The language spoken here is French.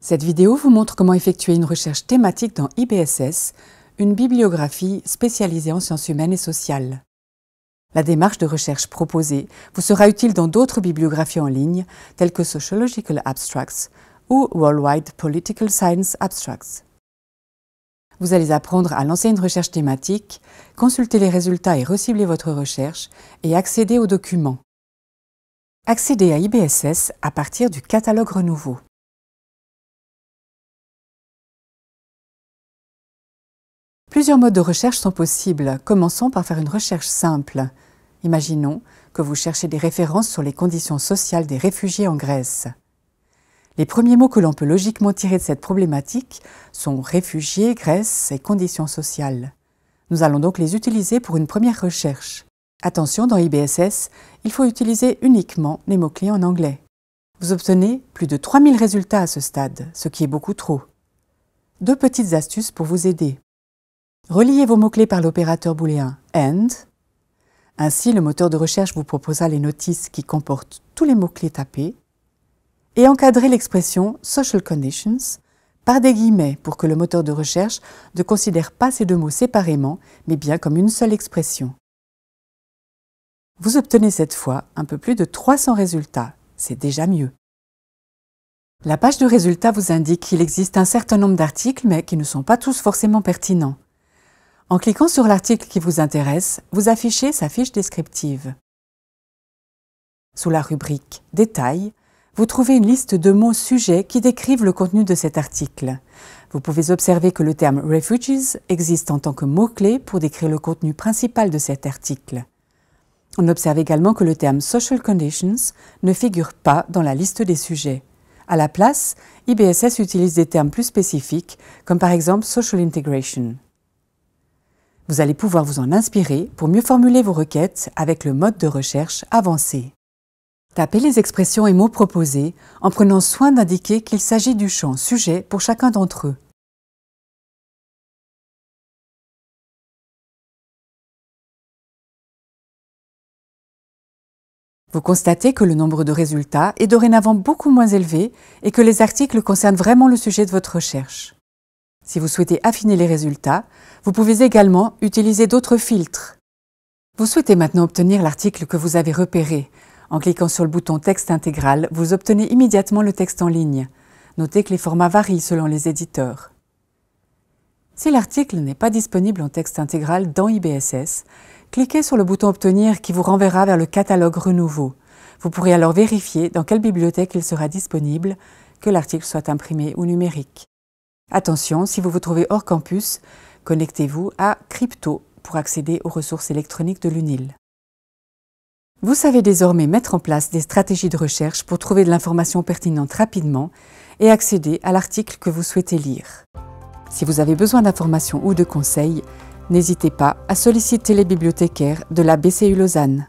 Cette vidéo vous montre comment effectuer une recherche thématique dans IBSS, une bibliographie spécialisée en sciences humaines et sociales. La démarche de recherche proposée vous sera utile dans d'autres bibliographies en ligne, telles que Sociological Abstracts ou Worldwide Political Science Abstracts. Vous allez apprendre à lancer une recherche thématique, consulter les résultats et recibler votre recherche, et accéder aux documents. Accédez à IBSS à partir du catalogue renouveau. Plusieurs modes de recherche sont possibles. Commençons par faire une recherche simple. Imaginons que vous cherchez des références sur les conditions sociales des réfugiés en Grèce. Les premiers mots que l'on peut logiquement tirer de cette problématique sont réfugiés, Grèce et conditions sociales. Nous allons donc les utiliser pour une première recherche. Attention, dans IBSS, il faut utiliser uniquement les mots-clés en anglais. Vous obtenez plus de 3000 résultats à ce stade, ce qui est beaucoup trop. Deux petites astuces pour vous aider. Reliez vos mots-clés par l'opérateur booléen AND. Ainsi, le moteur de recherche vous proposera les notices qui comportent tous les mots-clés tapés et encadrez l'expression social conditions par des guillemets pour que le moteur de recherche ne considère pas ces deux mots séparément, mais bien comme une seule expression. Vous obtenez cette fois un peu plus de 300 résultats, c'est déjà mieux. La page de résultats vous indique qu'il existe un certain nombre d'articles, mais qui ne sont pas tous forcément pertinents. En cliquant sur l'article qui vous intéresse, vous affichez sa fiche descriptive. Sous la rubrique Détails, vous trouvez une liste de mots sujets qui décrivent le contenu de cet article. Vous pouvez observer que le terme Refugees existe en tant que mot-clé pour décrire le contenu principal de cet article. On observe également que le terme Social Conditions ne figure pas dans la liste des sujets. À la place, IBSS utilise des termes plus spécifiques, comme par exemple Social Integration. Vous allez pouvoir vous en inspirer pour mieux formuler vos requêtes avec le mode de recherche avancé. Tapez les expressions et mots proposés en prenant soin d'indiquer qu'il s'agit du champ sujet pour chacun d'entre eux. Vous constatez que le nombre de résultats est dorénavant beaucoup moins élevé et que les articles concernent vraiment le sujet de votre recherche. Si vous souhaitez affiner les résultats, vous pouvez également utiliser d'autres filtres. Vous souhaitez maintenant obtenir l'article que vous avez repéré. En cliquant sur le bouton Texte intégral, vous obtenez immédiatement le texte en ligne. Notez que les formats varient selon les éditeurs. Si l'article n'est pas disponible en texte intégral dans IBSS, cliquez sur le bouton Obtenir qui vous renverra vers le catalogue Renouveau. Vous pourrez alors vérifier dans quelle bibliothèque il sera disponible, que l'article soit imprimé ou numérique. Attention, si vous vous trouvez hors campus, connectez-vous à Crypto pour accéder aux ressources électroniques de l'UNIL. Vous savez désormais mettre en place des stratégies de recherche pour trouver de l'information pertinente rapidement et accéder à l'article que vous souhaitez lire. Si vous avez besoin d'informations ou de conseils, n'hésitez pas à solliciter les bibliothécaires de la BCU Lausanne.